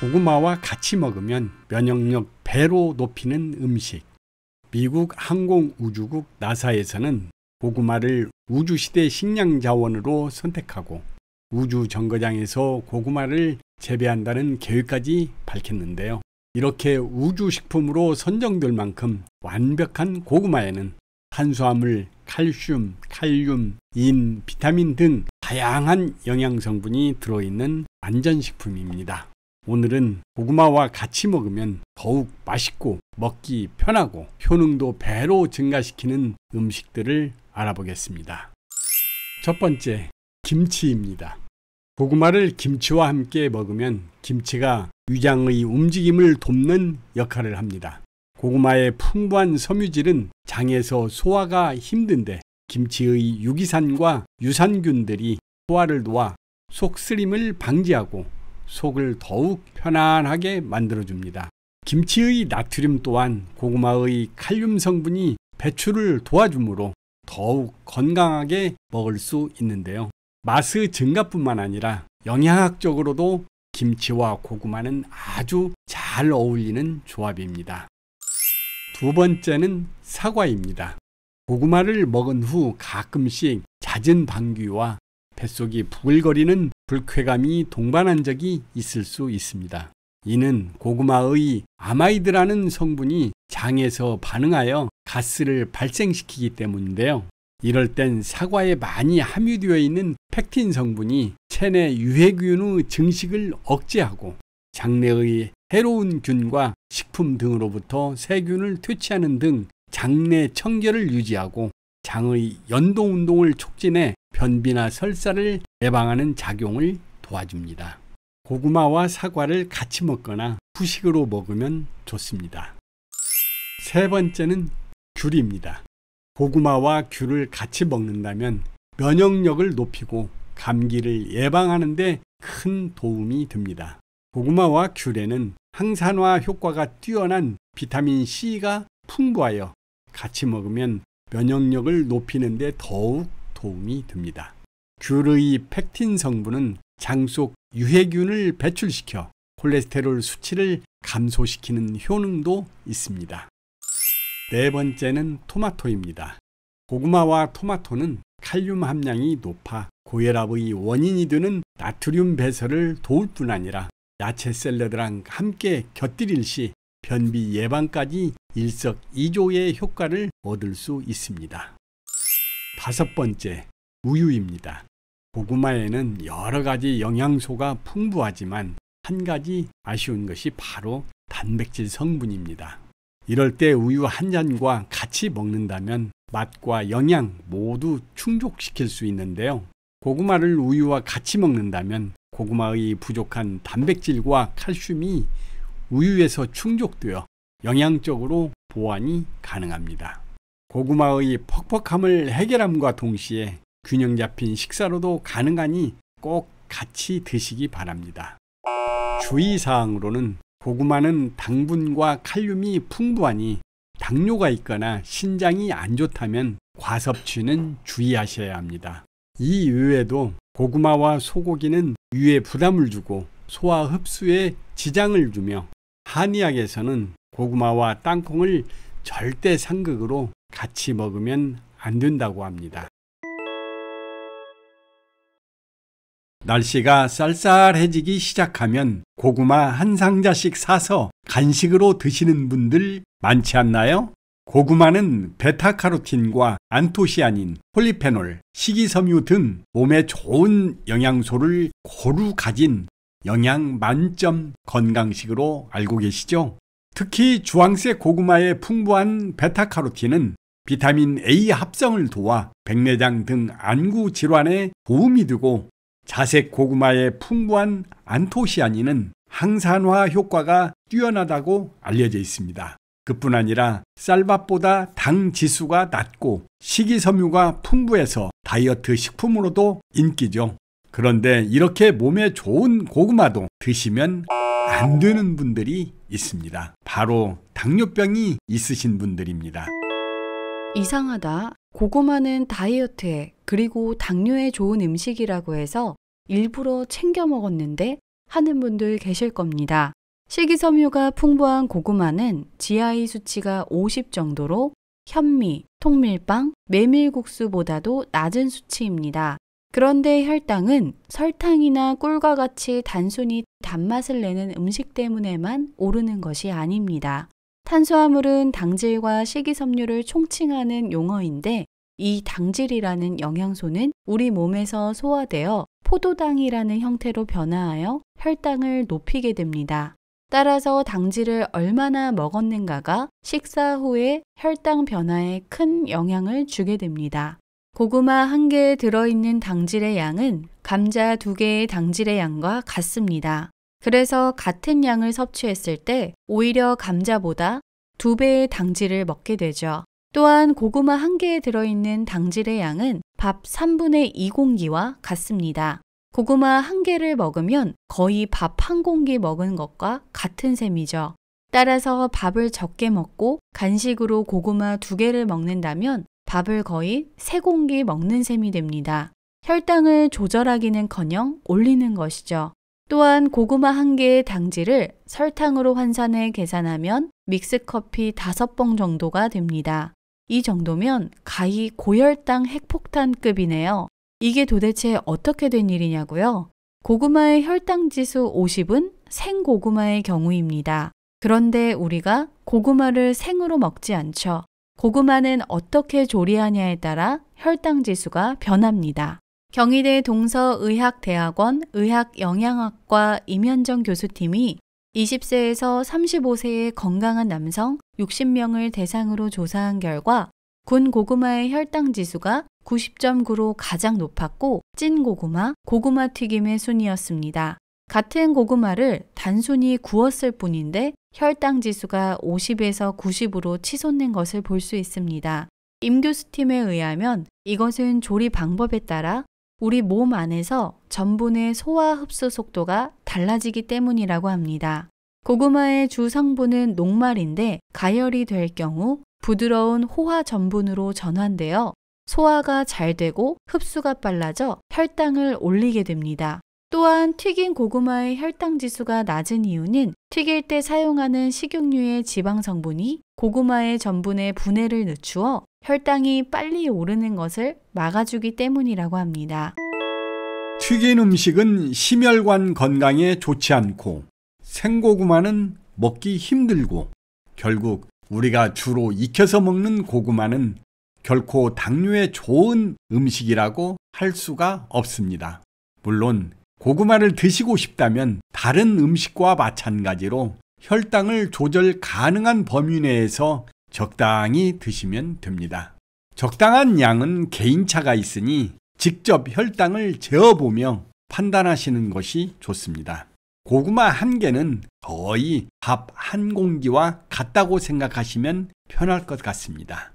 고구마와 같이 먹으면 면역력 배로 높이는 음식. 미국 항공우주국 나사에서는 고구마를 우주시대 식량 자원으로 선택하고 우주 정거장에서 고구마를 재배한다는 계획까지 밝혔는데요. 이렇게 우주식품으로 선정될 만큼 완벽한 고구마에는 탄수화물, 칼슘, 칼륨, 인, 비타민 등 다양한 영양성분이 들어있는 완전식품입니다. 오늘은 고구마와 같이 먹으면 더욱 맛있고 먹기 편하고 효능도 배로 증가시키는 음식들을 알아보겠습니다. 첫 번째, 김치입니다. 고구마를 김치와 함께 먹으면 김치가 위장의 움직임을 돕는 역할을 합니다. 고구마의 풍부한 섬유질은 장에서 소화가 힘든데 김치의 유기산과 유산균들이 소화를 도와 속쓰림을 방지하고 속을 더욱 편안하게 만들어줍니다. 김치의 나트륨 또한 고구마의 칼륨 성분이 배출을 도와주므로 더욱 건강하게 먹을 수 있는데요. 맛의 증가뿐만 아니라 영양학적으로도 김치와 고구마는 아주 잘 어울리는 조합입니다. 두 번째는 사과입니다. 고구마를 먹은 후 가끔씩 잦은 방귀와 뱃속이 부글거리는 불쾌감이 동반한 적이 있을 수 있습니다. 이는 고구마의 아마이드라는 성분이 장에서 반응하여 가스를 발생시키기 때문인데요. 이럴 땐 사과에 많이 함유되어 있는 팩틴 성분이 체내 유해균의 증식을 억제하고 장내의 해로운 균과 식품 등으로부터 세균을 퇴치하는 등 장내 청결을 유지하고 장의 연동 운동을 촉진해 변비나 설사를 예방하는 작용을 도와줍니다. 고구마와 사과를 같이 먹거나 후식으로 먹으면 좋습니다. 세 번째는 귤입니다. 고구마와 귤을 같이 먹는다면 면역력을 높이고 감기를 예방하는데 큰 도움이 됩니다. 고구마와 귤에는 항산화 효과가 뛰어난 비타민 C가 풍부하여 같이 먹으면 면역력을 높이는데 더욱 도움이 됩니다. 귤의 펙틴 성분은 장 속 유해균을 배출시켜 콜레스테롤 수치를 감소시키는 효능도 있습니다. 네 번째는 토마토입니다. 고구마와 토마토는 칼륨 함량이 높아 고혈압의 원인이 되는 나트륨 배설을 도울 뿐 아니라 야채 샐러드랑 함께 곁들일 시 변비 예방까지 일석이조의 효과를 얻을 수 있습니다. 다섯 번째, 우유입니다. 고구마에는 여러 가지 영양소가 풍부하지만 한 가지 아쉬운 것이 바로 단백질 성분입니다. 이럴 때 우유 한 잔과 같이 먹는다면 맛과 영양 모두 충족시킬 수 있는데요. 고구마를 우유와 같이 먹는다면 고구마의 부족한 단백질과 칼슘이 우유에서 충족되어 영양적으로 보완이 가능합니다. 고구마의 퍽퍽함을 해결함과 동시에 균형 잡힌 식사로도 가능하니 꼭 같이 드시기 바랍니다. 주의사항으로는 고구마는 당분과 칼륨이 풍부하니 당뇨가 있거나 신장이 안 좋다면 과섭취는 주의하셔야 합니다. 이 외에도 고구마와 소고기는 위에 부담을 주고 소화 흡수에 지장을 주며 한의학에서는 고구마와 땅콩을 절대 상극으로 같이 먹으면 안 된다고 합니다. 날씨가 쌀쌀해지기 시작하면 고구마 한 상자씩 사서 간식으로 드시는 분들 많지 않나요? 고구마는 베타카로틴과 안토시아닌, 폴리페놀, 식이섬유 등 몸에 좋은 영양소를 고루 가진 영양 만점 건강식으로 알고 계시죠? 특히 주황색 고구마의 풍부한 베타카로틴은 비타민 A 합성을 도와 백내장 등 안구 질환에 도움이 되고 자색 고구마의 풍부한 안토시아닌은 항산화 효과가 뛰어나다고 알려져 있습니다. 그뿐 아니라 쌀밥보다 당 지수가 낮고 식이섬유가 풍부해서 다이어트 식품으로도 인기죠. 그런데 이렇게 몸에 좋은 고구마도 드시면 안 되는 분들이 있습니다. 바로 당뇨병이 있으신 분들입니다. 이상하다. 고구마는 다이어트에 그리고 당뇨에 좋은 음식이라고 해서 일부러 챙겨 먹었는데 하는 분들 계실 겁니다. 식이섬유가 풍부한 고구마는 GI 수치가 50 정도로 현미, 통밀빵, 메밀국수보다도 낮은 수치입니다. 그런데 혈당은 설탕이나 꿀과 같이 단순히 단맛을 내는 음식 때문에만 오르는 것이 아닙니다. 탄수화물은 당질과 식이섬유를 총칭하는 용어인데 이 당질이라는 영양소는 우리 몸에서 소화되어 포도당이라는 형태로 변화하여 혈당을 높이게 됩니다. 따라서 당질을 얼마나 먹었는가가 식사 후에 혈당 변화에 큰 영향을 주게 됩니다. 고구마 한 개에 들어있는 당질의 양은 감자 두 개의 당질의 양과 같습니다. 그래서 같은 양을 섭취했을 때 오히려 감자보다 두 배의 당질을 먹게 되죠. 또한 고구마 한 개에 들어있는 당질의 양은 밥 3분의 2 공기와 같습니다. 고구마 한 개를 먹으면 거의 밥 한 공기 먹은 것과 같은 셈이죠. 따라서 밥을 적게 먹고 간식으로 고구마 두 개를 먹는다면 밥을 거의 세 공기 먹는 셈이 됩니다. 혈당을 조절하기는커녕 올리는 것이죠. 또한 고구마 한 개의 당질을 설탕으로 환산해 계산하면 믹스커피 다섯 봉 정도가 됩니다. 이 정도면 가히 고혈당 핵폭탄급이네요. 이게 도대체 어떻게 된 일이냐고요? 고구마의 혈당 지수 50은 생고구마의 경우입니다. 그런데 우리가 고구마를 생으로 먹지 않죠. 고구마는 어떻게 조리하냐에 따라 혈당 지수가 변합니다. 경희대 동서의학대학원 의학영양학과 임현정 교수팀이 20세에서 35세의 건강한 남성 60명을 대상으로 조사한 결과 군 고구마의 혈당 지수가 90.9로 가장 높았고 찐 고구마, 고구마 튀김의 순이었습니다. 같은 고구마를 단순히 구웠을 뿐인데 혈당 지수가 50에서 90으로 치솟는 것을 볼 수 있습니다. 임 교수팀에 의하면 이것은 조리 방법에 따라 우리 몸 안에서 전분의 소화 흡수 속도가 달라지기 때문이라고 합니다. 고구마의 주 성분은 녹말인데 가열이 될 경우 부드러운 호화 전분으로 전환되어 소화가 잘 되고 흡수가 빨라져 혈당을 올리게 됩니다. 또한 튀긴 고구마의 혈당 지수가 낮은 이유는 튀길 때 사용하는 식용유의 지방 성분이 고구마의 전분의 분해를 늦추어 혈당이 빨리 오르는 것을 막아주기 때문이라고 합니다. 튀긴 음식은 심혈관 건강에 좋지 않고 생고구마는 먹기 힘들고 결국 우리가 주로 익혀서 먹는 고구마는 결코 당뇨에 좋은 음식이라고 할 수가 없습니다. 물론 고구마를 드시고 싶다면 다른 음식과 마찬가지로 혈당을 조절 가능한 범위 내에서 적당히 드시면 됩니다. 적당한 양은 개인차가 있으니 직접 혈당을 재어보며 판단하시는 것이 좋습니다. 고구마 한 개는 거의 밥 한 공기와 같다고 생각하시면 편할 것 같습니다.